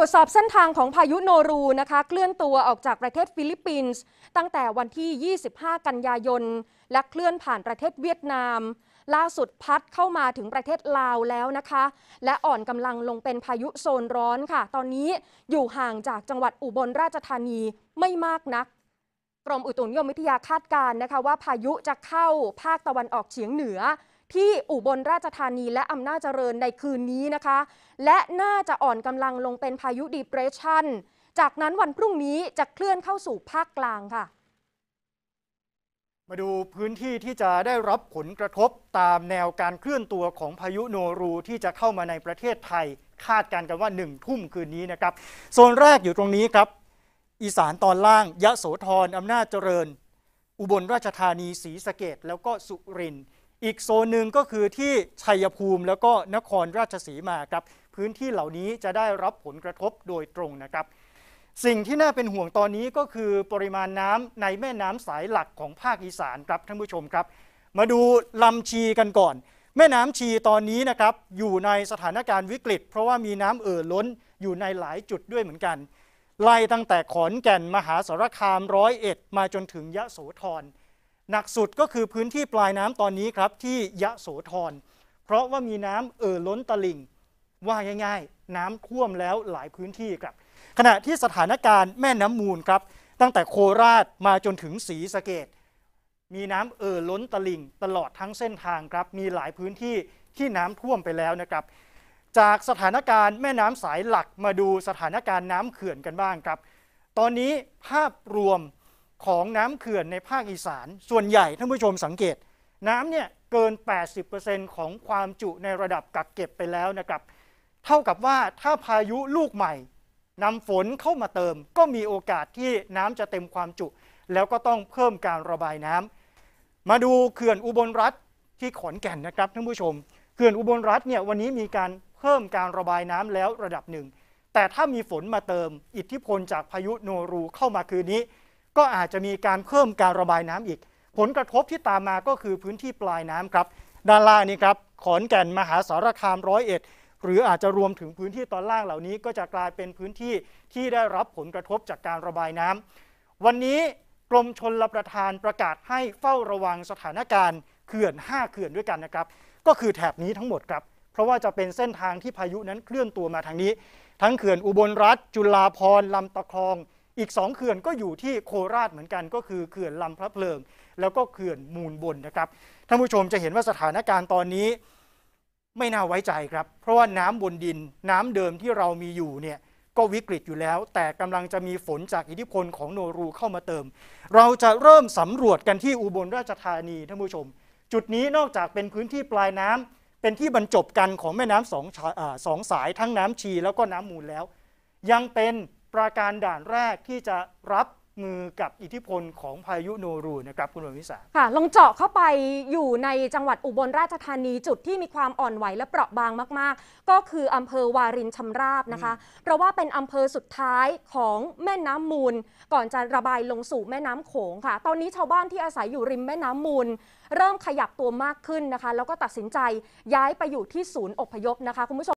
รวจสอบเส้นทางของพายุโนรูนะคะเคลื่อนตัวออกจากประเทศฟิลิปปินส์ตั้งแต่วันที่ 25 กันยายนและเคลื่อนผ่านประเทศเวียดนาม ล่าสุดพัดเข้ามาถึงประเทศลาวแล้วนะคะ และอ่อนกำลังลงเป็นพายุโซนร้อนค่ะ ตอนนี้อยู่ห่างจากจังหวัดอุบลราชธานีไม่มากนัก กรมอุตุนิยมวิทยาคาดการณ์นะคะว่าพายุจะเข้าภาคตะวันออกเฉียงเหนือที่อุบลราชธานีและอำนาจเจริญในคืนนี้นะคะ และน่าจะอ่อนกำลังลงเป็นพายุดีเพรสชัน จากนั้นวันพรุ่งนี้จะเคลื่อนเข้าสู่ภาคกลางค่ะ มาดูพื้นที่ที่จะได้รับผลกระทบตามแนวการเคลื่อนตัวของพายุโนรูที่จะเข้ามาในประเทศไทย คาดการณ์กันว่า 1 ทุ่มคืนนี้นะครับ โซนแรกอยู่ตรงนี้ครับ อีสานตอนล่างยะโสธรอำนาจเจริญ อุบลราชธานีศรีสะเกดแล้วก็สุรินทร์อีกโซนหนึ่งก็คือที่ชัยภูมิแล้วก็นครราชสีมาครับพื้นที่เหล่านี้จะได้รับผลกระทบโดยตรงนะครับ สิ่งที่น่าเป็นห่วงตอนนี้ก็คือปริมาณน้ำในแม่น้ำสายหลักของภาคอีสานครับท่านผู้ชมครับ มาดูลำชีกันก่อน แม่น้ำชีตอนนี้นะครับอยู่ในสถานการณ์วิกฤต เพราะว่ามีน้ำเอ่อล้นอยู่ในหลายจุดด้วยเหมือนกันไล่ตั้งแต่ขอนแก่นมหาสารคามร้อยเอ็ดมาจนถึงยะโสธรหนักสุดก็คือพื้นที่ปลายน้ำตอนนี้ครับที่ยะโสธรเพราะว่ามีน้ำเอ่อล้นตลิ่ง ว่าง่ายๆน้ำท่วมแล้วหลายพื้นที่ครับ ขณะที่สถานการณ์แม่น้ำมูลครับ ตั้งแต่โคราชมาจนถึงศรีสะเกดมีน้ำเอ่อล้นตลิ่ง ตลอดทั้งเส้นทางครับ มีหลายพื้นที่ที่น้ำท่วมไปแล้วนะครับ จากสถานการณ์แม่น้ำสายหลักมาดูสถานการณ์น้ำเขื่อนกันบ้างครับ ตอนนี้ภาพรวมของน้ำเขื่อนในภาคอีสาน ส่วนใหญ่ท่านผู้ชมสังเกต น้ำเนี่ยเกิน80%ของความจุในระดับกักเก็บไปแล้วนะครับเท่ากับว่าถ้าพายุลูกใหม่นำฝนเข้ามาเติม ก็มีโอกาสที่น้ำจะเต็มความจุ แล้วก็ต้องเพิ่มการระบายน้ำมาดูเขื่อนอุบลรัฐที่ขอนแก่นนะครับท่านผู้ชม เขื่อนอุบลรัฐเนี่ยวันนี้มีการเพิ่มการระบายน้ำแล้วระดับหนึ่งแต่ถ้ามีฝนมาเติม อิทธิพลจากพายุโนรู เข้ามาคืนนี้ก็อาจจะมีการเพิ่มการระบายน้ำอีก ผลกระทบที่ตามมาก็คือพื้นที่ปลายน้ำครับด้านล่างนี้ครับขอนแก่นมหาสารคามร้อยเอ็ดหรืออาจจะรวมถึงพื้นที่ตอนล่างเหล่านี้ ก็จะกลายเป็นพื้นที่ที่ได้รับผลกระทบจากการระบายน้ำ วันนี้กรมชนรับประทานประกาศให้เฝ้าระวังสถานการณ์ เขื่อน 5 เขื่อนด้วยกันนะครับก็คือแถบนี้ทั้งหมดครับ เพราะว่าจะเป็นเส้นทางที่พายุนั้นเคลื่อนตัวมาทางนี้ ทั้งเขื่อนอุบลรัฐจุฬาพรลำตะคลองอีก2เขื่อนก็อยู่ที่โคราชเหมือนกันก็คือเขื่อนลำพระเพลิงแล้วก็เขื่อนมูลบนนะครับ ท่านผู้ชมจะเห็นว่าสถานการณ์ตอนนี้ไม่น่าไว้ใจครับ เพราะว่าน้ำบนดินน้ำเดิมที่เรามีอยู่เนี่ยก็วิกฤตอยู่แล้ว แต่กำลังจะมีฝนจากอิทธิพลของโนรูเข้ามาเติม เราจะเริ่มสำรวจกันที่อุบลราชธานีท่านผู้ชม จุดนี้นอกจากเป็นพื้นที่ปลายน้ำเป็นที่บรรจบกันของแม่น้ำสองสองสายทั้งน้ำชีแล้วก็น้ำมูลแล้ว ยังเป็นประการด่านแรกที่จะรับมือกับอิทธิพลของพายุโนรูนะครับคุณวิสาค่ะลองเจาะเข้าไปอยู่ในจังหวัดอุบลราชธานีจุดที่มีความอ่อนไหวและเปราะบางมาก ๆ ก็คืออำเภอวารินชำราบนะคะเพราะว่าเป็นอำเภอสุดท้ายของแม่น้ำมูล ก่อนจะระบายลงสู่แม่น้ำโขงค่ะ ตอนนี้ชาวบ้านที่อาศัยอยู่ริมแม่น้ำมูล เริ่มขยับตัวมากขึ้นนะคะ แล้วก็ตัดสินใจย้ายไปอยู่ที่ศูนย์อพยพนะคะคุณผู้ชม